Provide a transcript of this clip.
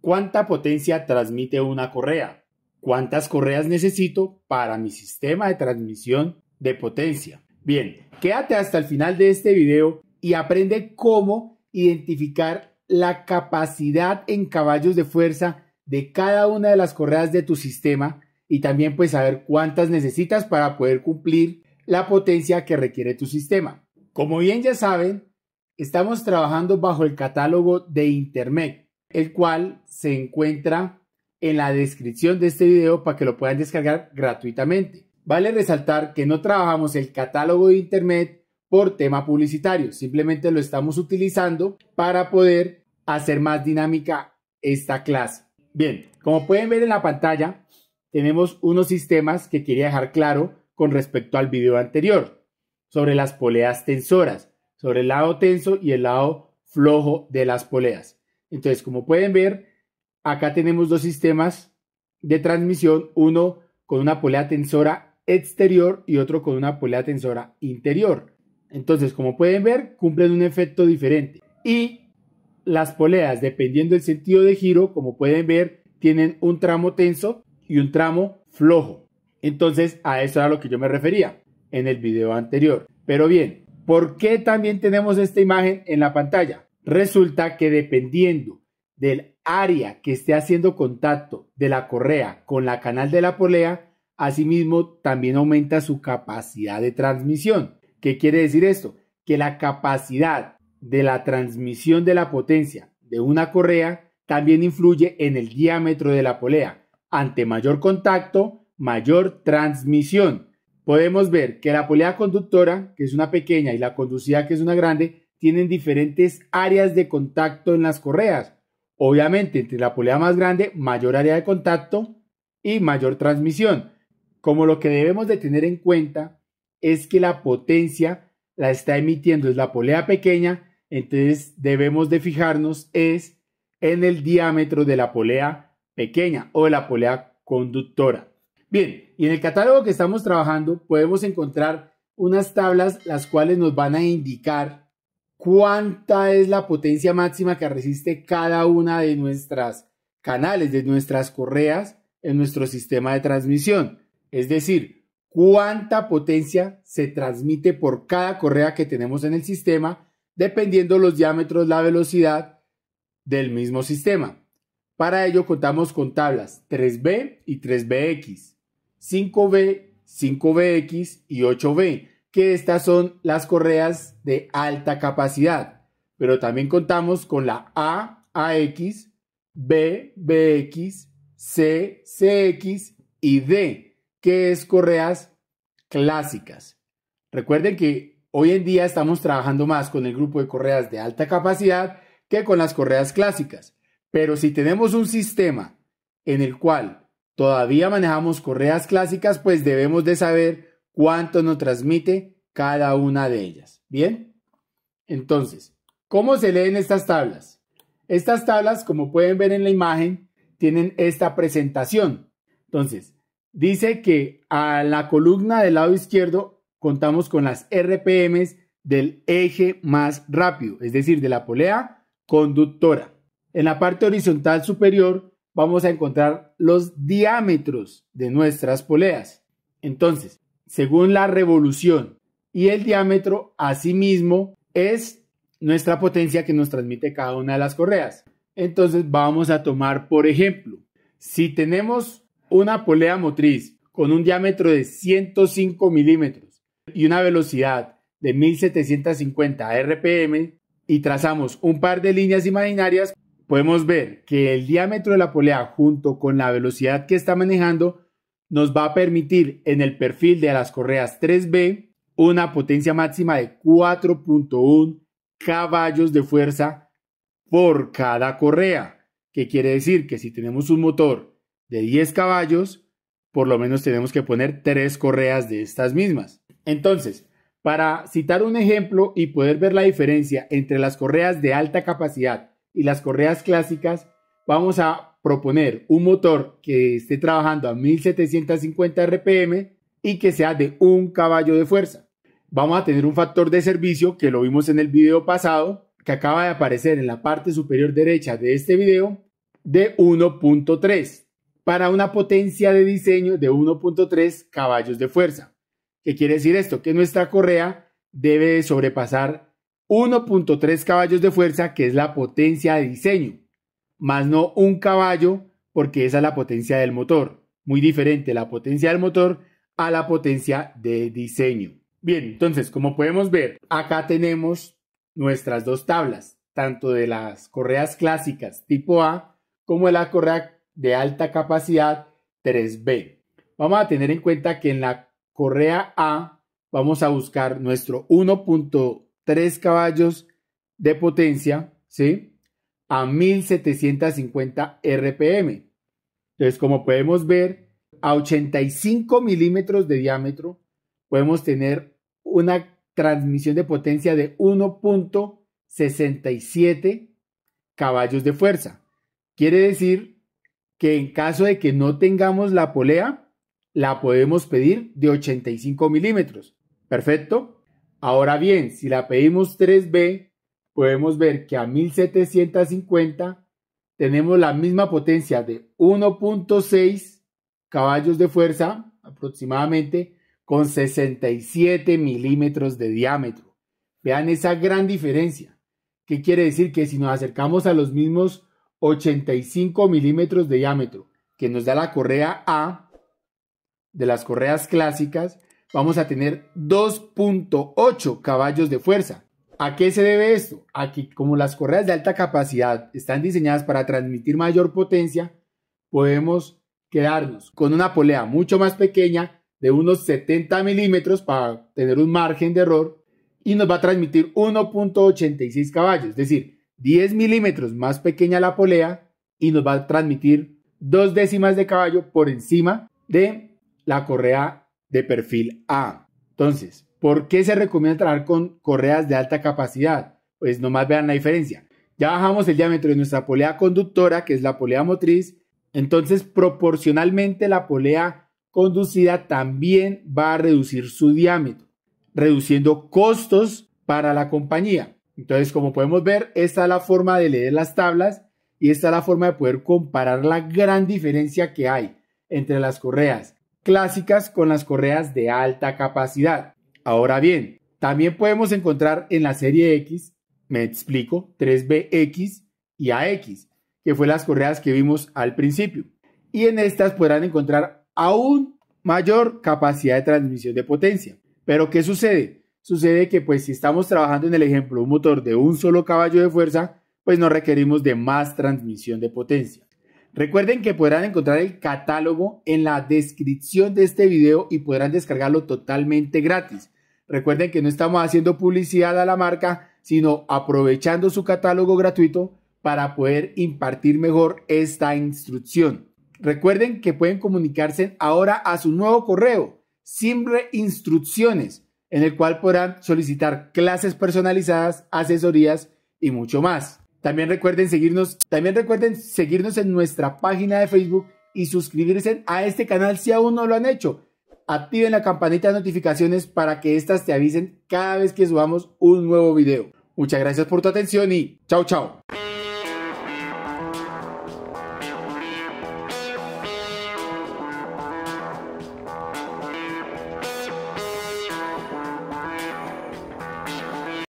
¿Cuánta potencia transmite una correa? ¿Cuántas correas necesito para mi sistema de transmisión de potencia? Bien, quédate hasta el final de este video y aprende cómo identificar la capacidad en caballos de fuerza de cada una de las correas de tu sistema y también pues saber cuántas necesitas para poder cumplir la potencia que requiere tu sistema. Como bien ya saben, estamos trabajando bajo el catálogo de Intermec, el cual se encuentra en la descripción de este video para que lo puedan descargar gratuitamente. Vale resaltar que no trabajamos el catálogo de Internet por tema publicitario, simplemente lo estamos utilizando para poder hacer más dinámica esta clase. Bien, como pueden ver en la pantalla, tenemos unos sistemas que quería dejar claro con respecto al video anterior, sobre las poleas tensoras, sobre el lado tenso y el lado flojo de las poleas. Entonces, como pueden ver, acá tenemos dos sistemas de transmisión, uno con una polea tensora exterior y otro con una polea tensora interior. Entonces, como pueden ver, cumplen un efecto diferente. Y las poleas, dependiendo del sentido de giro, como pueden ver, tienen un tramo tenso y un tramo flojo. Entonces, a eso era lo que yo me refería en el video anterior. Pero bien, ¿por qué también tenemos esta imagen en la pantalla? Resulta que dependiendo del área que esté haciendo contacto de la correa con la canal de la polea, asimismo también aumenta su capacidad de transmisión. ¿Qué quiere decir esto? Que la capacidad de la transmisión de la potencia de una correa también influye en el diámetro de la polea. Ante mayor contacto, mayor transmisión. Podemos ver que la polea conductora, que es una pequeña, y la conducida, que es una grande, tienen diferentes áreas de contacto en las correas. Obviamente, entre la polea más grande, mayor área de contacto y mayor transmisión. Como lo que debemos de tener en cuenta es que la potencia la está emitiendo es la polea pequeña, entonces debemos de fijarnos es en el diámetro de la polea pequeña o de la polea conductora. Bien, y en el catálogo que estamos trabajando podemos encontrar unas tablas las cuales nos van a indicar cuánta es la potencia máxima que resiste cada una de nuestras canales, de nuestras correas en nuestro sistema de transmisión. Es decir, cuánta potencia se transmite por cada correa que tenemos en el sistema, dependiendo los diámetros, la velocidad del mismo sistema. Para ello contamos con tablas 3B y 3BX, 5B, 5BX y 8B que estas son las correas de alta capacidad, pero también contamos con la A, B, C, C, CX y D, que es correas clásicas. Recuerden que hoy en día estamos trabajando más con el grupo de correas de alta capacidad que con las correas clásicas, pero si tenemos un sistema en el cual todavía manejamos correas clásicas, pues debemos de saber cuánto nos transmite cada una de ellas. Bien, entonces, ¿cómo se leen estas tablas? Estas tablas, como pueden ver en la imagen, tienen esta presentación. Entonces, dice que a la columna del lado izquierdo contamos con las RPMs del eje más rápido, es decir, de la polea conductora. En la parte horizontal superior vamos a encontrar los diámetros de nuestras poleas. Entonces, según la revolución y el diámetro asimismo es nuestra potencia que nos transmite cada una de las correas. Entonces vamos a tomar, por ejemplo, si tenemos una polea motriz con un diámetro de 105 milímetros y una velocidad de 1750 RPM y trazamos un par de líneas imaginarias, podemos ver que el diámetro de la polea junto con la velocidad que está manejando nos va a permitir en el perfil de las correas 3B una potencia máxima de 4.1 caballos de fuerza por cada correa, que quiere decir que si tenemos un motor de 10 caballos, por lo menos tenemos que poner 3 correas de estas mismas. Entonces, para citar un ejemplo y poder ver la diferencia entre las correas de alta capacidad y las correas clásicas, vamos a proponer un motor que esté trabajando a 1750 RPM y que sea de un caballo de fuerza. Vamos a tener un factor de servicio que lo vimos en el video pasado, que acaba de aparecer en la parte superior derecha de este video, de 1.3 para una potencia de diseño de 1.3 caballos de fuerza. ¿Qué quiere decir esto? Que nuestra correa debe sobrepasar 1.3 caballos de fuerza, que es la potencia de diseño más no un caballo, porque esa es la potencia del motor. Muy diferente la potencia del motor a la potencia de diseño. Bien, entonces, como podemos ver, acá tenemos nuestras dos tablas, tanto de las correas clásicas tipo A como de la correa de alta capacidad 3B. Vamos a tener en cuenta que en la correa A vamos a buscar nuestro 1.3 caballos de potencia, ¿sí? a 1750 RPM. Entonces, como podemos ver, a 85 milímetros de diámetro podemos tener una transmisión de potencia de 1.67 caballos de fuerza. Quiere decir que en caso de que no tengamos la polea, la podemos pedir de 85 milímetros. Perfecto. Ahora bien, si la pedimos 3B, podemos ver que a 1750 tenemos la misma potencia de 1.6 caballos de fuerza aproximadamente con 67 milímetros de diámetro. Vean esa gran diferencia. ¿Qué quiere decir? Que si nos acercamos a los mismos 85 milímetros de diámetro que nos da la correa A de las correas clásicas, vamos a tener 2.8 caballos de fuerza ¿A qué se debe esto? Aquí como las correas de alta capacidad están diseñadas para transmitir mayor potencia, podemos quedarnos con una polea mucho más pequeña de unos 70 milímetros para tener un margen de error y nos va a transmitir 1.86 caballos, es decir, 10 milímetros más pequeña la polea y nos va a transmitir dos décimas de caballo por encima de la correa de perfil A. Entonces, ¿Por qué se recomienda trabajar con correas de alta capacidad? Pues nomás vean la diferencia. Ya bajamos el diámetro de nuestra polea conductora, que es la polea motriz. Entonces, proporcionalmente la polea conducida también va a reducir su diámetro, reduciendo costos para la compañía. Entonces, como podemos ver, esta es la forma de leer las tablas y esta es la forma de poder comparar la gran diferencia que hay entre las correas clásicas con las correas de alta capacidad. Ahora bien, también podemos encontrar en la serie X, me explico, 3BX y AX, que fue las correas que vimos al principio. Y en estas podrán encontrar aún mayor capacidad de transmisión de potencia. Pero ¿qué sucede? Sucede que pues si estamos trabajando en el ejemplo un motor de un solo caballo de fuerza, pues no requerimos de más transmisión de potencia. Recuerden que podrán encontrar el catálogo en la descripción de este video y podrán descargarlo totalmente gratis. Recuerden que no estamos haciendo publicidad a la marca, sino aprovechando su catálogo gratuito para poder impartir mejor esta instrucción. Recuerden que pueden comunicarse ahora a su nuevo correo, simple Instrucciones, en el cual podrán solicitar clases personalizadas, asesorías y mucho más. También recuerden seguirnos, también recuerden seguirnos en nuestra página de Facebook y suscribirse a este canal si aún no lo han hecho. Activen la campanita de notificaciones para que estas te avisen cada vez que subamos un nuevo video. Muchas gracias por tu atención y chao chao.